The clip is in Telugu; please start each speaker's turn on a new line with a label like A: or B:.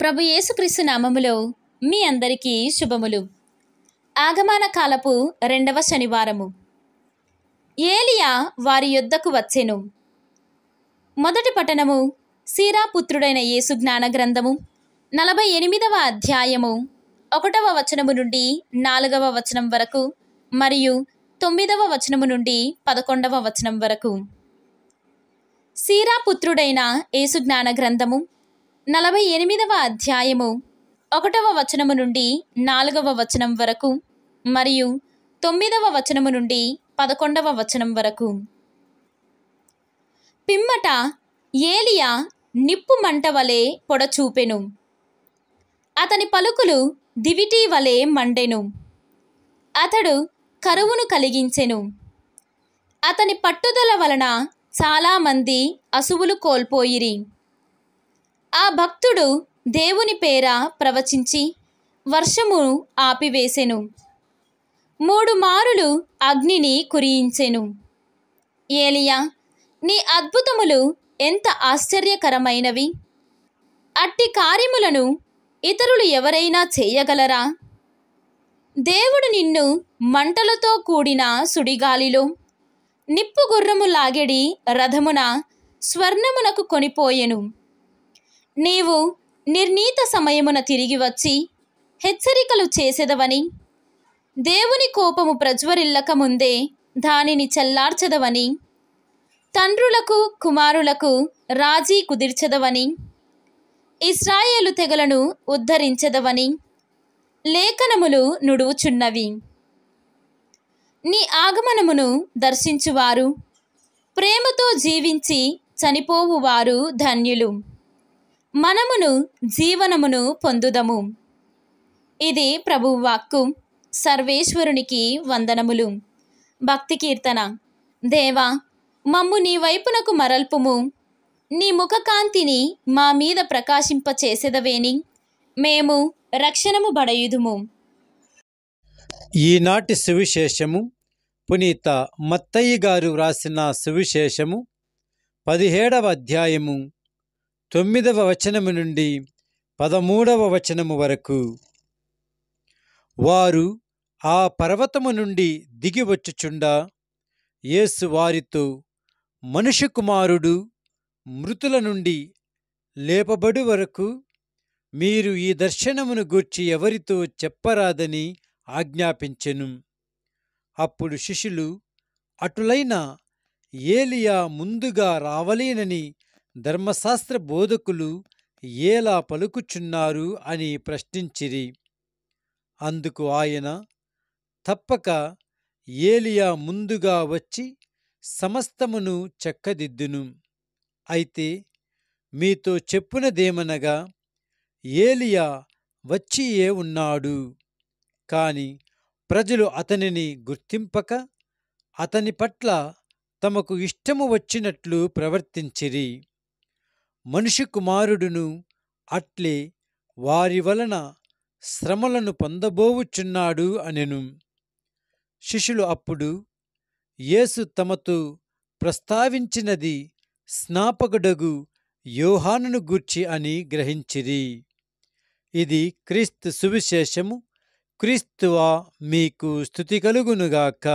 A: ప్రభు యేసుక్రీస్తు నామములో మీ అందరికీ శుభములు ఆగమాన కాలపు రెండవ శనివారము ఏలియా వారి యుద్ధకు వచ్చెను మొదటి పట్టణము సీరాపుత్రుడైన యేసు జ్ఞాన గ్రంథము నలభై ఎనిమిదవ అధ్యాయము ఒకటవ వచనము నుండి నాలుగవ వచనం వరకు మరియు తొమ్మిదవ వచనము నుండి పదకొండవ వచనం వరకు సీరాపుత్రుడైన యేసు జ్ఞాన గ్రంథము నలభై ఎనిమిదవ అధ్యాయము ఒకటవ వచనము నుండి నాలుగవ వచనం వరకు మరియు తొమ్మిదవ వచనము నుండి పదకొండవ వచనం వరకు పిమ్మట ఏలియా నిప్పు మంట వలె పొడచూపెను అతని పలుకులు దివిటీ వలె మండెను అతడు కరువును కలిగించెను అతని పట్టుదల వలన చాలామంది అసువులు కోల్పోయిరి ఆ భక్తుడు దేవుని పేర ప్రవచించి వర్షము ఆపివేసెను మూడు మారులు అగ్నిని కురియించెను ఏలియా నీ అద్భుతములు ఎంత ఆశ్చర్యకరమైనవి అట్టి కార్యములను ఇతరులు ఎవరైనా చేయగలరా దేవుడు నిన్ను మంటలతో కూడిన సుడిగాలిలో నిప్పుగుర్రము లాగెడి రథమున స్వర్ణమునకు కొనిపోయెను నీవు నిర్ణీత సమయమున తిరిగి వచ్చి హెచ్చరికలు చేసేదవని దేవుని కోపము ప్రజ్వరిల్లక ముందే దానిని చల్లార్చదవని తండ్రులకు కుమారులకు రాజీ కుదిర్చదవని ఇస్రాయేలు తెగలను ఉద్ధరించదవని లేఖనములు నుడువుచున్నవి నీ ఆగమనమును దర్శించువారు ప్రేమతో జీవించి చనిపోవువారు ధన్యులు మనమును జీవనమును పొందుదము ఇది ప్రభువాక్కు సర్వేశ్వరునికి వందనములు భక్తి కీర్తన దేవా మమ్ము నీ వైపునకు మరల్పుము నీ ముఖకాంతిని మా మీద ప్రకాశింపచేసేదవేని మేము రక్షణము బడయుదుము
B: ఈనాటి సువిశేషము పునీత మత్తయ్య గారు వ్రాసిన సువిశేషము పదిహేడవ అధ్యాయము తొమ్మిదవ వచనము నుండి పదమూడవ వచనము వరకు వారు ఆ పర్వతము నుండి దిగివచ్చుచుండా యేసు వారితో మనుషు కుమారుడు మృతుల నుండి లేపబడు వరకు మీరు ఈ దర్శనమును గూర్చి ఎవరితో చెప్పరాదని ఆజ్ఞాపించెను అప్పుడు శిష్యులు అటులైన ఏలియా ముందుగా రావలేనని ధర్మశాస్త్ర బోధకులు ఎలా పలుకుచున్నారు అని ప్రశ్నించిరి అందుకు ఆయన తప్పక ఏలియా ముందుగా వచ్చి సమస్తమును చెక్కదిద్దును అయితే మీతో చెప్పునదేమనగా ఏలియా వచ్చియే ఉన్నాడు కాని ప్రజలు అతనిని గుర్తింపక అతని పట్ల తమకు ఇష్టము వచ్చినట్లు ప్రవర్తించిరి మనిషి కుమారుడును అట్లే వారి వలన శ్రమలను పొందబోవుచున్నాడు అనెను శిష్యులు అప్పుడు యేసు తమతో ప్రస్తావించినది స్నాపకుడగు యోహానును గూర్చి అని గ్రహించిరి ఇది క్రీస్తు సువిశేషము క్రీస్తువా మీకు స్థుతి కలుగునుగాక